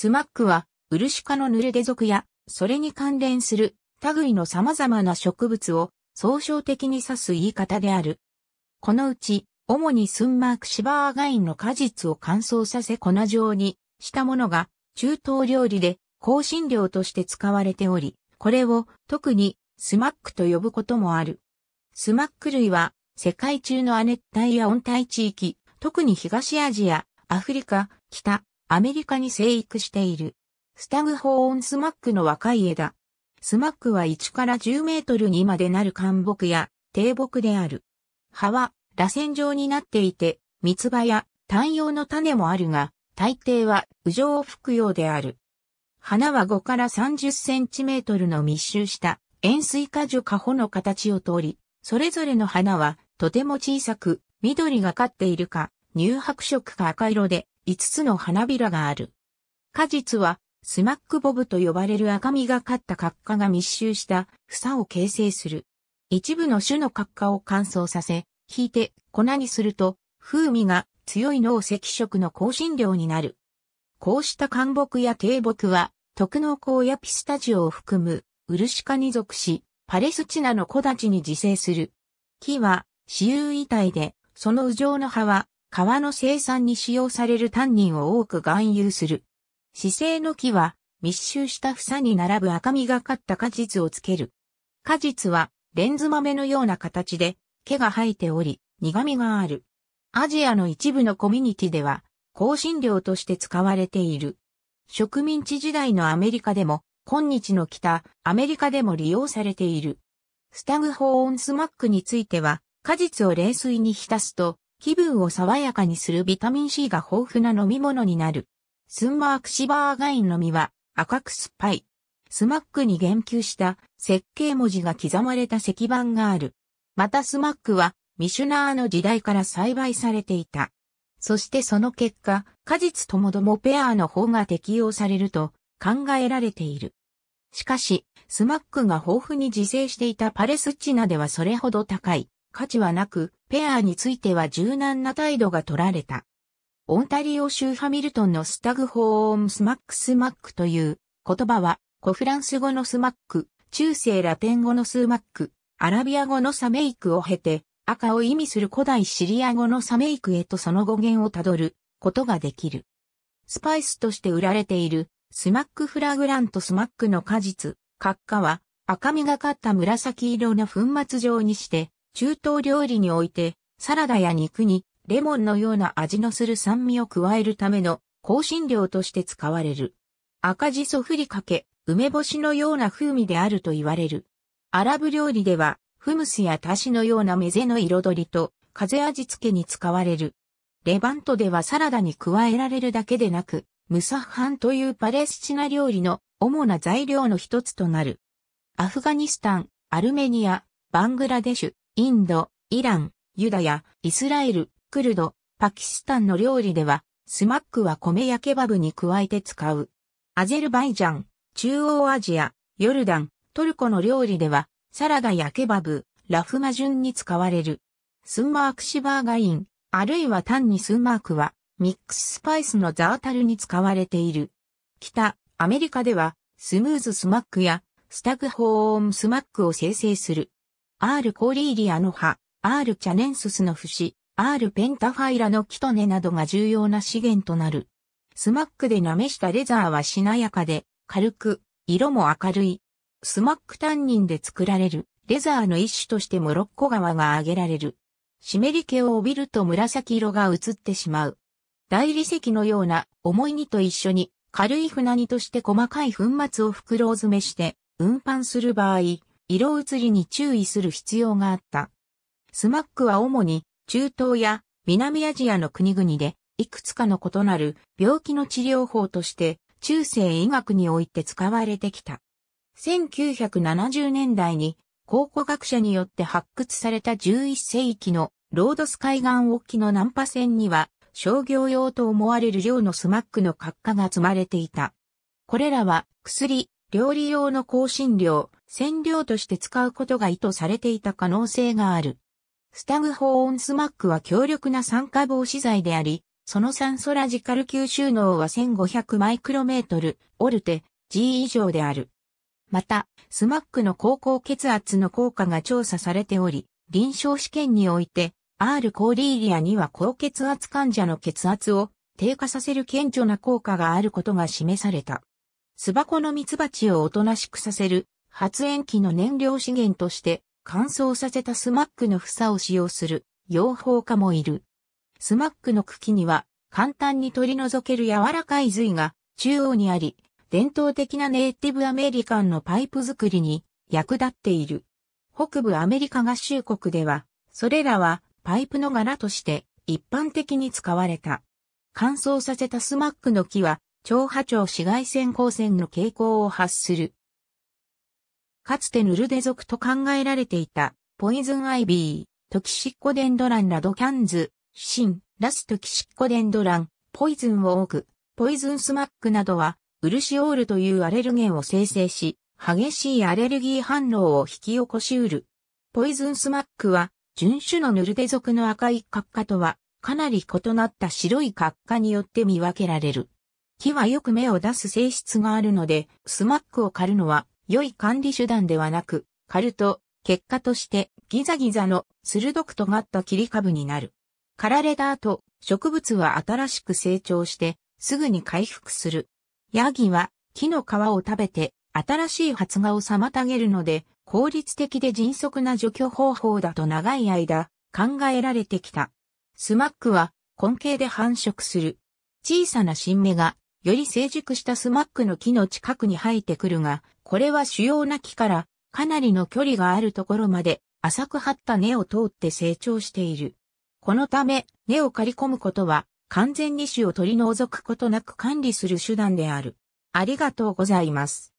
スマックは、ウルシカの濡れ出属や、それに関連する類の様々な植物を総称的に指す言い方である。このうち、主にスンマークシバーガインの果実を乾燥させ粉状にしたものが中東料理で香辛料として使われており、これを特にスマックと呼ぶこともある。スマック類は世界中の亜熱帯や温帯地域、特に東アジア、アフリカ、北、アメリカに生育している。スタグホーンスマックの若い枝。スマックは1から10メートルにまでなる寒木や低木である。葉は螺旋状になっていて、蜜葉や単葉の種もあるが、大抵は鵜状を吹くようである。花は5から30センチメートルの密集した円錐果樹花穂の形を通り、それぞれの花はとても小さく、緑がかっているか、乳白色か赤色で、5つの花びらがある。果実はスマックボブと呼ばれる赤みがかった角化が密集した房を形成する。一部の種の角化を乾燥させ、引いて粉にすると風味が強い脳赤色の香辛料になる。こうした乾木や低木は特農港やピスタジオを含むウルシカに属し、パレスチナの木立に自生する。木は私有遺体で、その羽状の葉は皮の生産に使用されるタンニンを多く含有する。姿勢の木は密集した房に並ぶ赤みがかった果実をつける。果実はレンズ豆のような形で毛が生えており苦味がある。アジアの一部のコミュニティでは香辛料として使われている。植民地時代のアメリカでも今日の北アメリカでも利用されている。スタグホーンスマックについては果実を冷水に浸すと気分を爽やかにするビタミン C が豊富な飲み物になる。スンマークシバーガインの実は赤く酸っぱい。スマックに言及した設計文字が刻まれた石板がある。またスマックはミシュナーの時代から栽培されていた。そしてその結果、果実ともどもペアの方が適用されると考えられている。しかし、スマックが豊富に自生していたパレスチナではそれほど高い価値はなく、ペアについては柔軟な態度が取られた。オンタリオ州ハミルトンのスタグホーンスマックスマックという言葉は、古フランス語のスマック、中世ラテン語のスマック、アラビア語のサメイクを経て、赤を意味する古代シリア語のサメイクへとその語源をたどることができる。スパイスとして売られているスマックフラグラントスマックの果実、閣下は赤みがかった紫色の粉末状にして中東料理において、サラダや肉にレモンのような味のする酸味を加えるための香辛料として使われる。赤じそふりかけ、梅干しのような風味であると言われる。アラブ料理では、フムスやタシのようなメゼの彩りと、風味付けに使われる。レバントではサラダに加えられるだけでなく、ムサハンというパレスチナ料理の主な材料の一つとなる。アフガニスタン、アルメニア、バングラデシュ、インド、イラン、ユダヤ、イスラエル、クルド、パキスタンの料理では、スマックは米やケバブに加えて使う。アゼルバイジャン、中央アジア、ヨルダン、トルコの料理では、サラダやケバブ、ラフマ順に使われる。スンマークシバーガイン、あるいは単にスンマークは、ミックススパイスのザータルに使われている。北、アメリカでは、スムーズスマックや、スタグホーンスマックを生成する。アールコーリーリアの葉、アールチャネンススの節、アールペンタファイラの木と根などが重要な資源となる。スマックで舐めしたレザーはしなやかで、軽く、色も明るい。スマックタンニンで作られる、レザーの一種としてモロッコ川が挙げられる。湿り気を帯びると紫色が映ってしまう。大理石のような重い荷と一緒に軽い船荷として細かい粉末を袋詰めして運搬する場合、色移りに注意する必要があった。スマックは主に中東や南アジアの国々でいくつかの異なる病気の治療法として中世医学において使われてきた。1970年代に考古学者によって発掘された11世紀のロードス海岸沖の南波線には商業用と思われる量のスマックの格下が積まれていた。これらは薬、料理用の香辛料、染料として使うことが意図されていた可能性がある。スタグホーンスマックは強力な酸化防止剤であり、その酸素ラジカル吸収能は1500マイクロメートル、オルテ、G 以上である。また、スマックの高高血圧の効果が調査されており、臨床試験において、R コーリーリアには高血圧患者の血圧を低下させる顕著な効果があることが示された。巣箱の蜜蜂をおとなしくさせる発煙機の燃料資源として乾燥させたスマックの房を使用する養蜂家もいる。スマックの茎には簡単に取り除ける柔らかい髄が中央にあり、伝統的なネイティブアメリカンのパイプ作りに役立っている。北部アメリカ合衆国では、それらはパイプの柄として一般的に使われた。乾燥させたスマックの木は長波長紫外線光線の傾向を発する。かつてヌルデ族と考えられていた、ポイズンアイビー、トキシッコデンドランラドキャンズ、シン、ラストキシッコデンドラン、ポイズンを多く、ポイズンスマックなどは、ウルシオールというアレルゲンを生成し、激しいアレルギー反応を引き起こしうる。ポイズンスマックは、純種のヌルデ族の赤い角化とは、かなり異なった白い角化によって見分けられる。木はよく芽を出す性質があるので、スマックを刈るのは良い管理手段ではなく、刈ると結果としてギザギザの鋭く尖った切り株になる。刈られた後、植物は新しく成長してすぐに回復する。ヤギは木の皮を食べて新しい発芽を妨げるので効率的で迅速な除去方法だと長い間考えられてきた。スマックは根茎で繁殖する。小さな新芽がより成熟したスマックの木の近くに生えてくるが、これは主要な木からかなりの距離があるところまで浅く張った根を通って成長している。このため、根を刈り込むことは完全に種を取り除くことなく管理する手段である。ありがとうございます。